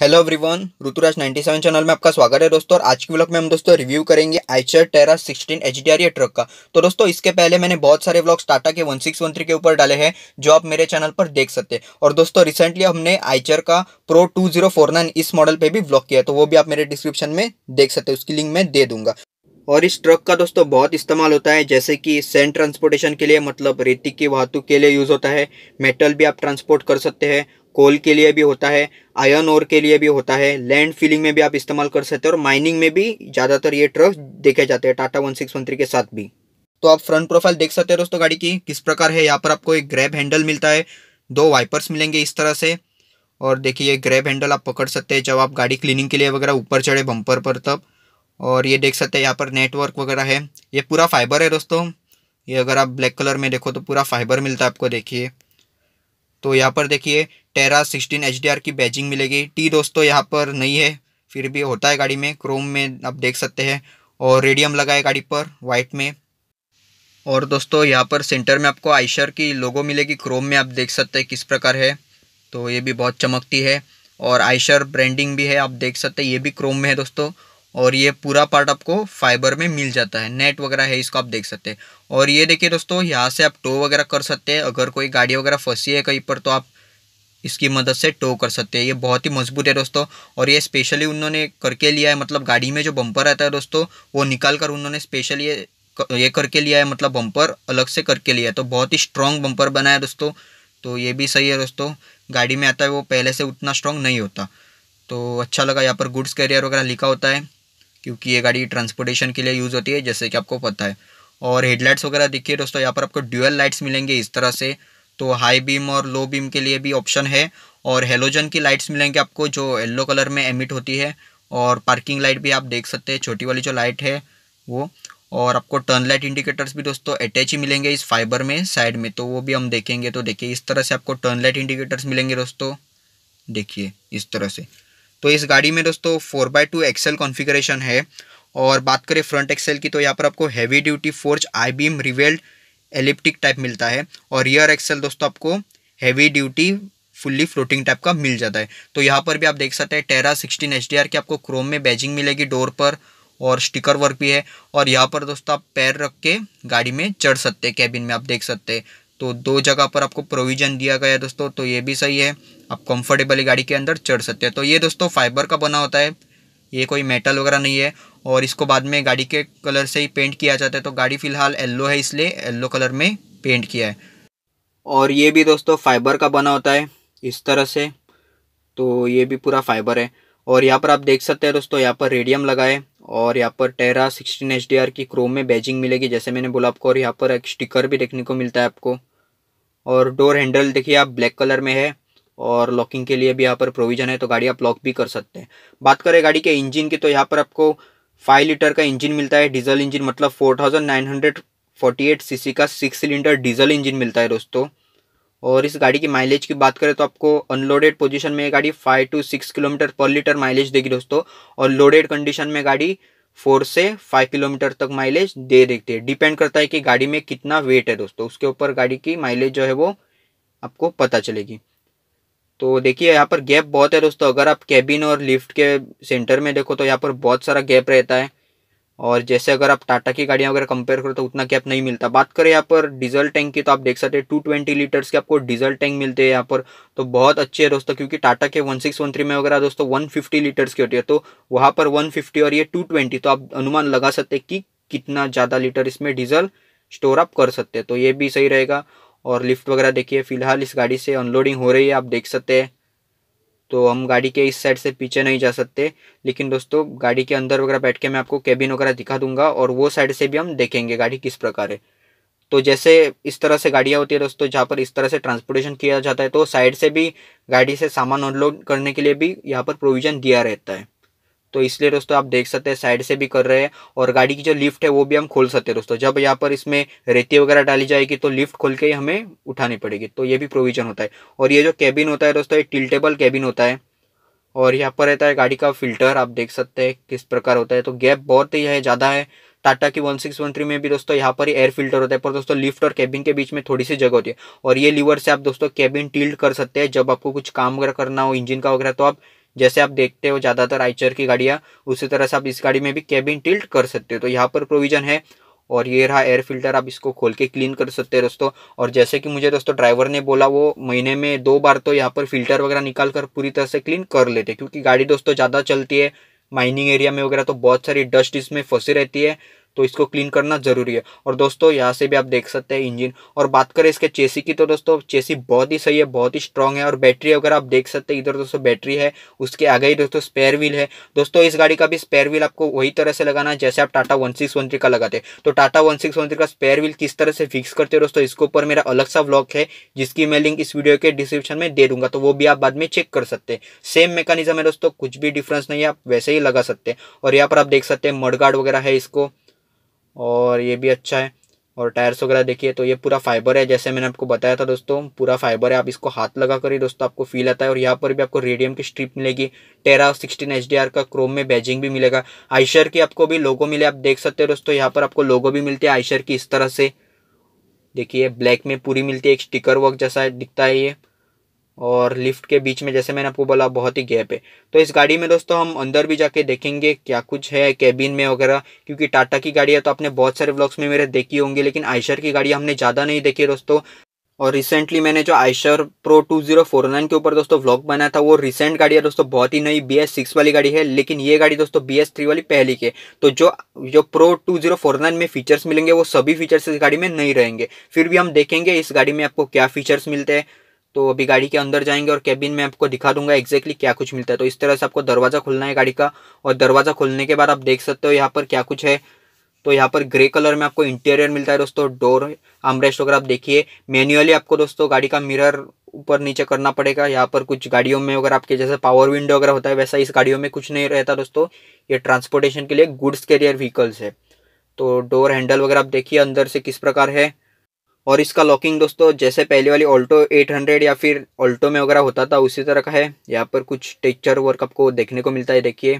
hello everyone Rituraj 97 channel में आपका स्वागत है दोस्तों और आज के व्लॉग में हम दोस्तों रिव्यू करेंगे Eicher Terra 16 H D truck का तो दोस्तों इसके पहले मैंने बहुत सारे व्लॉग्स टाटा के 1613 के ऊपर डाले हैं जो आप मेरे चैनल पर देख सकते हैं और दोस्तों रिसेंटली हमने आइचर का प्रो टू इस मॉडल पर भी ब्लॉग किया तो वो भी आप मेरे डिस्क्रिप्शन में देख सकते हैं उसकी लिंक मैं दे दूंगा और इस ट्रक का दोस्तों बहुत इस्तेमाल होता है जैसे कि सेंट ट्रांसपोर्टेशन के लिए मतलब रेती की वाहतुक के लिए यूज़ होता है मेटल भी आप ट्रांसपोर्ट कर सकते हैं कोल के लिए भी होता है आयन और के लिए भी होता है लैंड फिलिंग में भी आप इस्तेमाल कर सकते हैं और माइनिंग में भी ज़्यादातर ये ट्रक देखे जाते हैं Tata one six one three के साथ भी तो आप फ्रंट प्रोफाइल देख सकते हैं दोस्तों गाड़ी की किस प्रकार है यहाँ पर आपको एक ग्रैब हैंडल मिलता है दो वाइपर्स मिलेंगे इस तरह से और देखिए ये ग्रैब हैंडल आप पकड़ सकते हैं जब आप गाड़ी क्लीनिंग के लिए वगैरह ऊपर चढ़े बम्पर पर तब और ये देख सकते हैं यहाँ पर नेटवर्क वगैरह है ये पूरा फाइबर है दोस्तों ये अगर आप ब्लैक कलर में देखो तो पूरा फाइबर मिलता है आपको देखिए तो यहाँ पर देखिए टेरा सिक्सटीन एच की बैजिंग मिलेगी टी दोस्तों यहाँ पर नहीं है फिर भी होता है गाड़ी में क्रोम में आप देख सकते हैं और रेडियम लगा है गाड़ी पर वाइट में और दोस्तों यहाँ पर सेंटर में आपको आइशर की लोगो मिलेगी क्रोम में आप देख सकते हैं किस प्रकार है तो ये भी बहुत चमकती है और आइशर ब्रांडिंग भी है आप देख सकते हैं ये भी क्रोम में है दोस्तों और ये पूरा पार्ट आपको फाइबर में मिल जाता है नेट वगैरह है इसको आप देख सकते हैं और ये देखिए दोस्तों यहाँ से आप टो वगैरह कर सकते हैं अगर कोई गाड़ी वगैरह फंसी है कहीं पर तो आप इसकी मदद से टो कर सकते हैं ये बहुत ही मजबूत है दोस्तों और ये स्पेशली उन्होंने करके लिया है मतलब गाड़ी में जो बम्पर रहता है दोस्तों वो निकाल कर उन्होंने स्पेशली ये ये करके लिया है मतलब बम्पर अलग से करके लिया है तो बहुत ही स्ट्रॉन्ग बम्पर बना है दोस्तों तो ये भी सही है दोस्तों गाड़ी में आता है वो पहले से उतना स्ट्रॉन्ग नहीं होता तो अच्छा लगा यहाँ पर गुड्स कैरियर वगैरह लिखा होता है क्योंकि ये गाड़ी ट्रांसपोर्टेशन के लिए यूज़ होती है जैसे कि आपको पता है और हेडलाइट्स वगैरह देखिए दोस्तों यहाँ पर आपको ड्यूअल लाइट्स मिलेंगे इस तरह से तो हाई बीम और लो बीम के लिए भी ऑप्शन है और हेलोजन की लाइट्स मिलेंगे आपको जो येल्लो कलर में एमिट होती है और पार्किंग लाइट भी आप देख सकते हैं छोटी वाली जो लाइट है वो और आपको टर्न लाइट इंडिकेटर्स भी दोस्तों अटैच ही मिलेंगे इस फाइबर में साइड में तो वो भी हम देखेंगे तो देखिए इस तरह से आपको टर्न लाइट इंडिकेटर्स मिलेंगे दोस्तों देखिए इस तरह से तो इस गाड़ी में दोस्तों four by two axle configuration है और बात करें फ्रंट एक्सेल की तो यहाँ पर आपको heavy duty forge I beam रिवेल्ड एलिप्टिक टाइप मिलता है और रियर एक्सेल दोस्तों आपको heavy duty fully floating type का मिल जाता है तो यहाँ पर भी आप देख सकते हैं टेरा सिक्सटीन एच की आपको क्रोम में बैजिंग मिलेगी डोर पर और स्टिकर वर्क भी है और यहाँ पर दोस्तों आप पैर रख के गाड़ी में चढ़ सकते हैं कैबिन में आप देख सकते हैं तो दो जगह पर आपको प्रोविजन दिया गया है दोस्तों तो ये भी सही है आप कंफर्टेबली गाड़ी के अंदर चढ़ सकते हैं तो ये दोस्तों फाइबर का बना होता है ये कोई मेटल वगैरह नहीं है और इसको बाद में गाड़ी के कलर से ही पेंट किया जाता है तो गाड़ी फिलहाल येल्लो है इसलिए येल्लो कलर में पेंट किया है और ये भी दोस्तों फाइबर का बना होता है इस तरह से तो ये भी पूरा फाइबर है और यहाँ पर आप देख सकते हैं दोस्तों यहाँ पर रेडियम लगाए और यहाँ पर टेरा सिक्सटीन एच की क्रोम में बैजिंग मिलेगी जैसे मैंने बोला आपको और यहाँ पर एक स्टिकर भी देखने को मिलता है आपको और डोर हैंडल देखिए आप ब्लैक कलर में है और लॉकिंग के लिए भी यहाँ पर प्रोविजन है तो गाड़ी आप लॉक भी कर सकते हैं बात करें गाड़ी के इंजन की तो यहाँ पर आपको फाइव लीटर का इंजन मिलता है डीजल इंजन मतलब four thousand nine hundred forty eight CC का सिक्स सिलेंडर डीजल इंजन मिलता है दोस्तों और इस गाड़ी की माइलेज की बात करें तो आपको अनलोडेड पोजीशन में गाड़ी five to six kilometre per litre mileage देगी दोस्तों और लोडेड कंडीशन में गाड़ी फोर से फाइव किलोमीटर तक माइलेज दे देती है डिपेंड करता है कि गाड़ी में कितना वेट है दोस्तों उसके ऊपर गाड़ी की माइलेज जो है वो आपको पता चलेगी तो देखिए यहाँ पर गैप बहुत है दोस्तों अगर आप कैबिन और लिफ्ट के सेंटर में देखो तो यहाँ पर बहुत सारा गैप रहता है और जैसे अगर आप टाटा की गाड़ियाँ वगैरह कंपेयर करो तो उतना कैप नहीं मिलता बात करें यहाँ पर डीजल टैंक की तो आप देख सकते हैं टू ट्वेंटी लीटर्स के आपको डीजल टैंक मिलते हैं यहाँ पर तो बहुत अच्छे है दोस्तों क्योंकि टाटा के वन सिक्स वन थ्री में वगैरह दोस्तों वन फिफ्टी लीटर्स की होती है तो वहाँ पर वन फिफ्टी और ये टू ट्वेंटी तो आप अनुमान लगा सकते कि कितना ज़्यादा लीटर इसमें डीजल स्टोर आप कर सकते हैं तो ये भी सही रहेगा और लिफ्ट वगैरह देखिए फिलहाल इस गाड़ी से अनलोडिंग हो रही है आप देख सकते हैं तो हम गाड़ी के इस साइड से पीछे नहीं जा सकते लेकिन दोस्तों गाड़ी के अंदर वगैरह बैठ के मैं आपको केबिन वगैरह दिखा दूंगा और वो साइड से भी हम देखेंगे गाड़ी किस प्रकार है तो जैसे इस तरह से गाड़ियाँ होती है दोस्तों जहाँ पर इस तरह से ट्रांसपोर्टेशन किया जाता है तो साइड से भी गाड़ी से सामान अनलोड करने के लिए भी यहाँ पर प्रोविज़न दिया रहता है तो इसलिए दोस्तों आप देख सकते हैं साइड से भी कर रहे हैं और गाड़ी की जो लिफ्ट है वो भी हम खोल सकते हैं दोस्तों जब यहाँ पर इसमें रेती वगैरह डाली जाएगी तो लिफ्ट खोल के हमें उठानी पड़ेगी तो ये भी प्रोविजन होता है और ये जो कैबिन होता है दोस्तों ये टिल्टेबल कैबिन होता है और यहाँ पर रहता है गाड़ी का फिल्टर आप देख सकते हैं किस प्रकार होता है तो गैप बहुत ही है ज़्यादा है टाटा की वन सिक्स वन थ्री में भी दोस्तों यहाँ पर ही एयर फिल्टर होता है पर दोस्तों लिफ्ट और कैबिन के बीच में थोड़ी सी जगह होती है और ये लीवर से आप दोस्तों कैबिन टिल्ट कर सकते हैं जब आपको कुछ काम वगैरह करना हो इंजन का वगैरह तो आप जैसे आप देखते हो ज़्यादातर आइचर की गाड़ियाँ उसी तरह से आप इस गाड़ी में भी कैबिन टिल्ट कर सकते हो तो यहाँ पर प्रोविज़न है और ये रहा एयर फिल्टर आप इसको खोल के क्लीन कर सकते हैं दोस्तों और जैसे कि मुझे दोस्तों ड्राइवर ने बोला वो महीने में दो बार तो यहाँ पर फिल्टर वगैरह निकाल कर पूरी तरह से क्लीन कर लेते हैं क्योंकि गाड़ी दोस्तों ज़्यादा चलती है माइनिंग एरिया में वगैरह तो बहुत सारी डस्ट इसमें फंसी रहती है तो इसको क्लीन करना ज़रूरी है और दोस्तों यहाँ से भी आप देख सकते हैं इंजन और बात करें इसके चेसी की तो दोस्तों चेसी बहुत ही सही है बहुत ही स्ट्रांग है और बैटरी अगर आप देख सकते हैं इधर दोस्तों बैटरी है उसके आगे ही दोस्तों स्पेयर व्हील है दोस्तों इस गाड़ी का भी स्पेयर व्हील आपको वही तरह से लगाना है जैसे आप Tata one six one three का लगाते तो Tata one six one three का स्पेयर व्हील किस तरह से फिक्स करते हो दोस्तों इसके ऊपर मेरा अलग सा ब्लॉग है जिसकी मैं लिंक इस वीडियो के डिस्क्रिप्शन में दे दूंगा तो वो भी आप बाद में चेक कर सकते हैं सेम मेकानिज्म है दोस्तों कुछ भी डिफरेंस नहीं है आप वैसे ही लगा सकते हैं और यहाँ पर आप देख सकते हैं मडगार्ड वगैरह है इसको और ये भी अच्छा है और टायर्स वगैरह देखिए तो ये पूरा फाइबर है जैसे मैंने आपको बताया था दोस्तों पूरा फाइबर है आप इसको हाथ लगा कर ही दोस्तों आपको फील आता है और यहाँ पर भी आपको रेडियम की स्ट्रिप मिलेगी टेरा सिक्सटीन एच का क्रोम में बैजिंग भी मिलेगा आइशर की आपको भी लोगो मिले आप देख सकते हो दोस्तों यहाँ पर आपको लोगो भी मिलती है आइशर की इस तरह से देखिए ब्लैक में पूरी मिलती है एक स्टिकर वर्क जैसा दिखता है ये और लिफ्ट के बीच में जैसे मैंने आपको बोला बहुत ही गैप है तो इस गाड़ी में दोस्तों हम अंदर भी जाके देखेंगे क्या कुछ है कैबिन में वगैरह क्योंकि टाटा की गाड़ी है तो आपने बहुत सारे ब्लॉग्स में मेरे देखी होंगी लेकिन आयशर की गाड़ी हमने ज़्यादा नहीं देखी है दोस्तों और रिसेंटली मैंने जो Eicher pro two zero four nine के ऊपर दोस्तों व्लॉग बनाया था वो रिसेंट गाड़ी है दोस्तों बहुत ही नई बी एस सिक्स वाली गाड़ी है लेकिन ये गाड़ी दोस्तों बी एस थ्री वाली पहली के तो जो जो pro two zero four nine में फीचर्स मिलेंगे वो सभी फीचर्स इस गाड़ी में नहीं रहेंगे फिर भी हम देखेंगे इस गाड़ी में आपको क्या फीचर्स मिलते हैं तो अभी गाड़ी के अंदर जाएंगे और कैबिन में आपको दिखा दूंगा एक्जैक्टली क्या कुछ मिलता है तो इस तरह से आपको दरवाज़ा खोलना है गाड़ी का और दरवाज़ा खोलने के बाद आप देख सकते हो यहाँ पर क्या कुछ है तो यहाँ पर ग्रे कलर में आपको इंटीरियर मिलता है दोस्तों डोर आमरेस्ट वगैरह आप देखिए मैन्युअली आपको दोस्तों गाड़ी का मिरर ऊपर नीचे करना पड़ेगा यहाँ पर कुछ गाड़ियों में अगर आपके जैसे पावर विंडो वगैरह होता है वैसा इस गाड़ियों में कुछ नहीं रहता दोस्तों ये ट्रांसपोर्टेशन के लिए गुड्स कैरियर व्हीकल्स है तो डोर हैंडल वगैरह आप देखिए अंदर से किस प्रकार है और इसका लॉकिंग दोस्तों जैसे पहले वाली ऑल्टो 800 या फिर ऑल्टो में वगैरह होता था उसी तरह का है यहाँ पर कुछ टेक्चर वर्क आपको देखने को मिलता है देखिए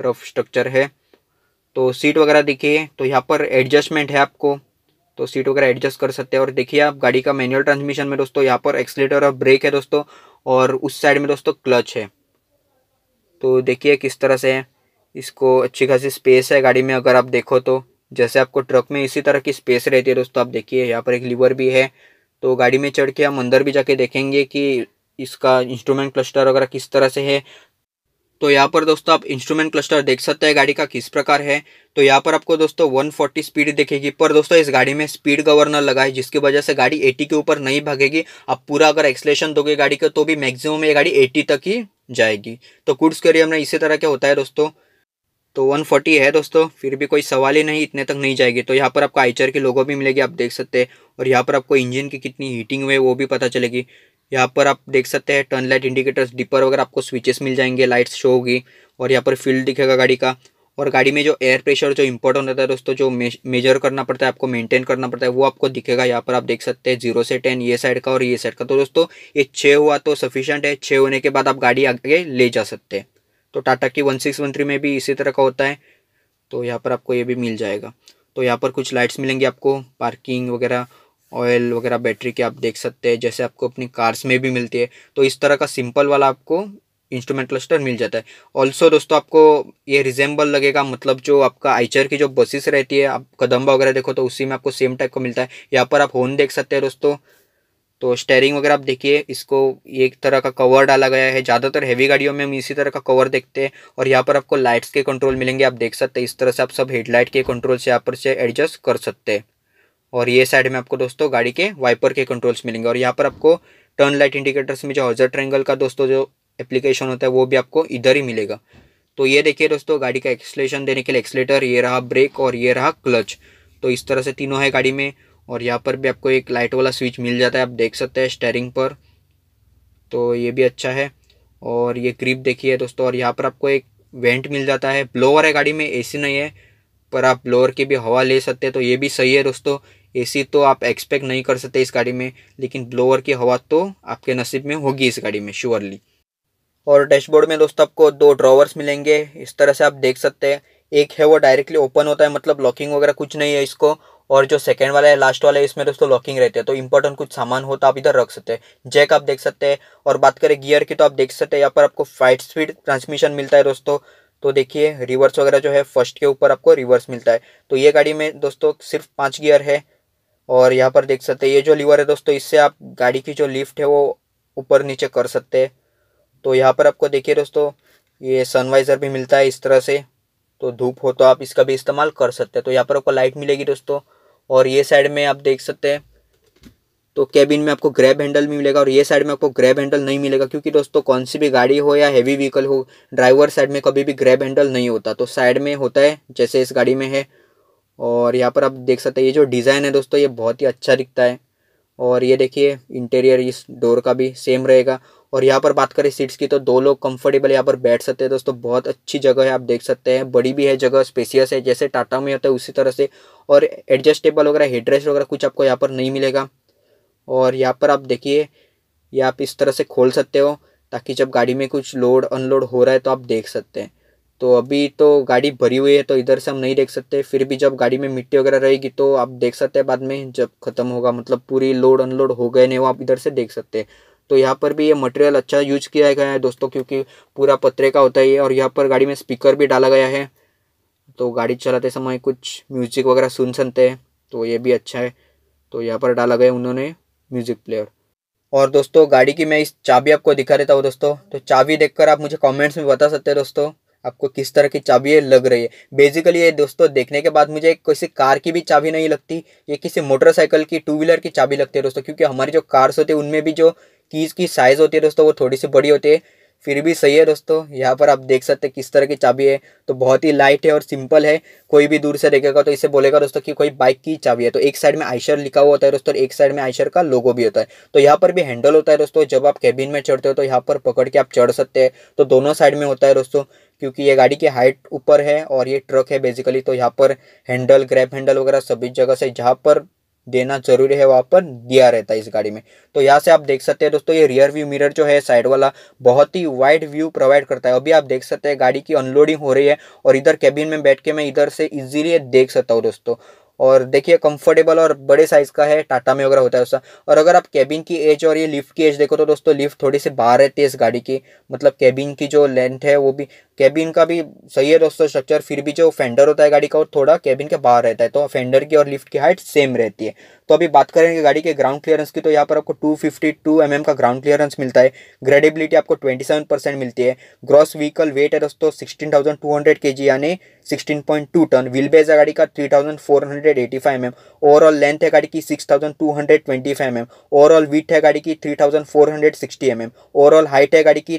रफ स्ट्रक्चर है तो सीट वगैरह देखिए तो यहाँ पर एडजस्टमेंट है आपको तो सीट वगैरह एडजस्ट कर सकते हैं और देखिए आप गाड़ी का मैनुअल ट्रांसमिशन में दोस्तों यहाँ पर एक्सलेटर और ब्रेक है दोस्तों और उस साइड में दोस्तों क्लच है तो देखिए किस तरह से है इसको अच्छी खासी स्पेस है गाड़ी में अगर आप देखो तो जैसे आपको ट्रक में इसी तरह की स्पेस रहती है दोस्तों आप देखिए यहाँ पर एक लीवर भी है तो गाड़ी में चढ़ के हम अंदर भी जाके देखेंगे कि इसका इंस्ट्रूमेंट क्लस्टर वगैरह किस तरह से है तो यहाँ पर दोस्तों आप इंस्ट्रूमेंट क्लस्टर देख सकते हैं गाड़ी का किस प्रकार है तो यहाँ पर आपको दोस्तों 140 स्पीड दिखेगी पर दोस्तों इस गाड़ी में स्पीड गवर्नर लगा है जिसकी वजह से गाड़ी 80 के ऊपर नहीं भागेगी आप पूरा अगर एक्सलेशन दोगे गाड़ी का तो भी मैक्सिमम ये गाड़ी 80 तक ही जाएगी तो कुड्स करियर में इसी तरह क्या होता है दोस्तों तो 140 है दोस्तों फिर भी कोई सवाल ही नहीं इतने तक नहीं जाएगी तो यहाँ पर आपको आइचर की लोगो भी मिलेगी आप देख सकते हैं और यहाँ पर आपको इंजन की कितनी हीटिंग हुई वो भी पता चलेगी यहाँ पर आप देख सकते हैं टर्न लाइट इंडिकेटर्स डिपर वगैरह आपको स्विचेस मिल जाएंगे लाइट्स शो होगी और यहाँ पर फील्ड दिखेगा गाड़ी का और गाड़ी में जो एयर प्रेशर जो इंपॉर्टेंट रहता है दोस्तों जो मेजर करना पड़ता है आपको मेंटेन करना पड़ता है वो आपको दिखेगा यहाँ पर आप देख सकते हैं जीरो से टेन ये साइड का और ये साइड का तो दोस्तों ये छः हुआ तो सफिशियंट है छः होने के बाद आप गाड़ी आगे ले जा सकते हैं तो टाटा की वन सिक्स वन थ्री में भी इसी तरह का होता है तो यहाँ पर आपको ये भी मिल जाएगा तो यहाँ पर कुछ लाइट्स मिलेंगी आपको पार्किंग वगैरह ऑयल वगैरह बैटरी के आप देख सकते हैं जैसे आपको अपनी कार्स में भी मिलती है तो इस तरह का सिंपल वाला आपको इंस्ट्रूमेंट क्लस्टर मिल जाता है ऑल्सो दोस्तों आपको ये रिजेंबल लगेगा मतलब जो आपका आइचर की जो बसेस रहती है आप कदम्बा वगैरह देखो तो उसी में आपको सेम टाइप का मिलता है यहाँ पर आप होन देख सकते हैं दोस्तों तो स्टेयरिंग वगैरह आप देखिए इसको एक तरह का कवर डाला गया है ज़्यादातर हैवी गाड़ियों में हम इसी तरह का कवर देखते हैं और यहाँ पर आपको लाइट्स के कंट्रोल मिलेंगे आप देख सकते हैं इस तरह से आप सब हेडलाइट के कंट्रोल से यहाँ पर से एडजस्ट कर सकते हैं और ये साइड में आपको दोस्तों गाड़ी के वाइपर के कंट्रोल्स मिलेंगे और यहाँ पर आपको टर्न लाइट इंडिकेटर्स में जो हॉजर ट्रेंगल का दोस्तों जो एप्लीकेशन होता है वो भी आपको इधर ही मिलेगा तो ये देखिए दोस्तों गाड़ी का एक्सलेशन देने के लिए एक्सलेटर ये रहा ब्रेक और ये रहा क्लच तो इस तरह से तीनों है गाड़ी में और यहाँ पर भी आपको एक लाइट वाला स्विच मिल जाता है आप देख सकते हैं स्टेयरिंग पर तो ये भी अच्छा है और ये क्रीप देखिए दोस्तों और यहाँ पर आपको एक वेंट मिल जाता है ब्लोअर है गाड़ी में एसी नहीं है पर आप ब्लोअर की भी हवा ले सकते हैं तो ये भी सही है दोस्तों एसी तो आप एक्सपेक्ट नहीं कर सकते इस गाड़ी में लेकिन ब्लोअर की हवा तो आपके नसीब में होगी इस गाड़ी में श्योरली और डैशबोर्ड में दोस्तों आपको दो ड्रॉवर्स मिलेंगे इस तरह से आप देख सकते हैं एक है वो डायरेक्टली ओपन होता है मतलब लॉकिंग वगैरह कुछ नहीं है इसको और जो सेकेंड वाला है लास्ट वाला है इसमें दोस्तों लॉकिंग रहते है तो इंपॉर्टेंट कुछ सामान हो तो आप इधर रख सकते हैं जैक आप देख सकते हैं और बात करें गियर की तो आप देख सकते हैं यहाँ पर आपको फाइव स्पीड ट्रांसमिशन मिलता है दोस्तों तो देखिए रिवर्स वगैरह जो है फर्स्ट के ऊपर आपको रिवर्स मिलता है तो ये गाड़ी में दोस्तों सिर्फ पाँच गियर है और यहाँ पर देख सकते हैं ये जो लीवर है दोस्तों इससे आप गाड़ी की जो लिफ्ट है वो ऊपर नीचे कर सकते हैं तो यहाँ पर आपको देखिए दोस्तों ये सनवाइज़र भी मिलता है इस तरह से तो धूप हो तो आप इसका भी इस्तेमाल कर सकते हैं तो यहाँ पर आपको लाइट मिलेगी दोस्तों और ये साइड में आप देख सकते हैं तो कैबिन में आपको ग्रैब हैंडल भी मिलेगा और ये साइड में आपको ग्रैब हैंडल नहीं मिलेगा क्योंकि दोस्तों कौन सी भी गाड़ी हो या हैवी व्हीकल हो ड्राइवर साइड में कभी भी ग्रैब हैंडल नहीं होता तो साइड में होता है जैसे इस गाड़ी में है और यहाँ पर आप देख सकते हैं ये जो डिज़ाइन है दोस्तों ये बहुत ही अच्छा दिखता है और ये देखिए इंटीरियर इस डोर का भी सेम रहेगा और यहाँ पर बात करें सीट्स की तो दो लोग कंफर्टेबल यहाँ पर बैठ सकते हैं दोस्तों बहुत अच्छी जगह है आप देख सकते हैं बड़ी भी है जगह स्पेसियस है जैसे टाटा में होता है उसी तरह से और एडजस्टेबल वगैरह हेडरेस्ट वगैरह कुछ आपको यहाँ पर नहीं मिलेगा और यहाँ पर आप देखिए ये आप इस तरह से खोल सकते हो ताकि जब गाड़ी में कुछ लोड अनलोड हो रहा है तो आप देख सकते हैं तो अभी तो गाड़ी भरी हुई है तो इधर से हम नहीं देख सकते फिर भी जब गाड़ी में मिट्टी वगैरह रहेगी तो आप देख सकते हैं बाद में जब ख़त्म होगा मतलब पूरी लोड अनलोड हो गए नहीं वो आप इधर से देख सकते हैं तो यहाँ पर भी ये मटेरियल अच्छा यूज किया गया है दोस्तों क्योंकि पूरा पत्रे का होता है ये और यहाँ पर गाड़ी में स्पीकर भी डाला गया है तो गाड़ी चलाते समय कुछ म्यूजिक वगैरह सुन सकते हैं तो ये भी अच्छा है तो यहाँ पर डाला गया उन्होंने म्यूजिक प्लेयर और दोस्तों गाड़ी की मैं इस चाबी आपको दिखा देता हूँ दोस्तों तो चाबी देखकर आप मुझे कमेंट्स में बता सकते हैं दोस्तों आपको किस तरह की चाबी लग रही है बेसिकली ये दोस्तों देखने के बाद मुझे किसी कार की भी चाबी नहीं लगती ये किसी मोटरसाइकिल की टू व्हीलर की चाबी लगती है दोस्तों क्योंकि हमारी जो कार्स होती है उनमें भी जो कीज़ की साइज़ होती है दोस्तों वो थोड़ी सी बड़ी होती है फिर भी सही है दोस्तों यहाँ पर आप देख सकते हैं किस तरह की चाबी है तो बहुत ही लाइट है और सिंपल है कोई भी दूर से देखेगा तो इसे बोलेगा दोस्तों कि कोई बाइक की चाबी है तो एक साइड में आइशर लिखा हुआ होता है दोस्तों एक साइड में आइशर का लोगो भी होता है तो यहाँ पर भी हैंडल होता है दोस्तों जब आप कैबिन में चढ़ते हो तो यहाँ पर पकड़ के आप चढ़ सकते हैं तो दोनों साइड में होता है दोस्तों क्योंकि ये गाड़ी की हाइट ऊपर है और ये ट्रक है बेसिकली तो यहाँ पर हैंडल ग्रैप हैंडल वगैरह सभी जगह से जहाँ पर देना जरूरी है वहाँ पर दिया रहता है इस गाड़ी में तो यहाँ से आप देख सकते हैं दोस्तों ये रियर व्यू मिरर जो है साइड वाला बहुत ही वाइड व्यू प्रोवाइड करता है अभी आप देख सकते हैं गाड़ी की अनलोडिंग हो रही है और इधर कैबिन में बैठ के मैं इधर से इजीली देख सकता हूँ दोस्तों और देखिए कंफर्टेबल और बड़े साइज़ का है टाटा में वगैरह होता है उसका और अगर आप कैबिन की एज और ये लिफ्ट की एज देखो तो दोस्तों लिफ्ट थोड़ी सी बाहर रहती है इस गाड़ी की मतलब कैबिन की जो लेंथ है वो भी कैबिन का भी सही है दोस्तों स्ट्रक्चर फिर भी जो फेंडर होता है गाड़ी का वो थोड़ा कैबिन के बाहर रहता है तो फेंडर की और लिफ्ट की हाइट सेम रहती है तो अभी बात करेंगे गाड़ी के ग्राउंड क्लियरेंस की तो यहाँ पर आपको two fifty two m m का ग्राउंड क्लियरेंस मिलता है ग्रेडेबिलिटी आपको ट्वेंटी सेवन परसेंट मिलती है ग्रॉस व्हीकल वेट है दोस्तों sixteen thousand two hundred k g यानी sixteen point two ton wheel base है गाड़ी का three thousand four hundred eighty five m overall length है गाड़ी की twenty m m overall width है गाड़ी की sixty m m overall height है गाड़ी की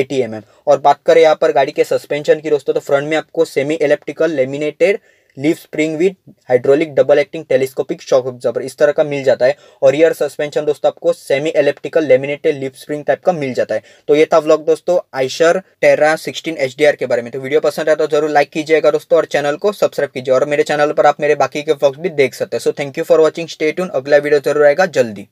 एटी एम एम और बात करें यहाँ पर गाड़ी के सस्पेंशन की दोस्तों तो फ्रंट में आपको semi elliptical laminated leaf spring with hydraulic double acting telescopic shock absorber इस तरह का मिल जाता है और ईयर सस्पेंशन दोस्तों आपको semi elliptical laminated leaf spring type का मिल जाता है तो ये था व्लॉग दोस्तों आइशर टेरा सिक्सटीन एच के बारे में तो वीडियो पसंद आया तो जरूर लाइक कीजिएगा दोस्तों और चैनल को सब्सक्राइब कीजिए और मेरे चैनल पर आप मेरे बाकी के ब्लॉग्स भी देख सकते हैं so thank you for watching state अगला वीडियो जरूर आएगा जल्दी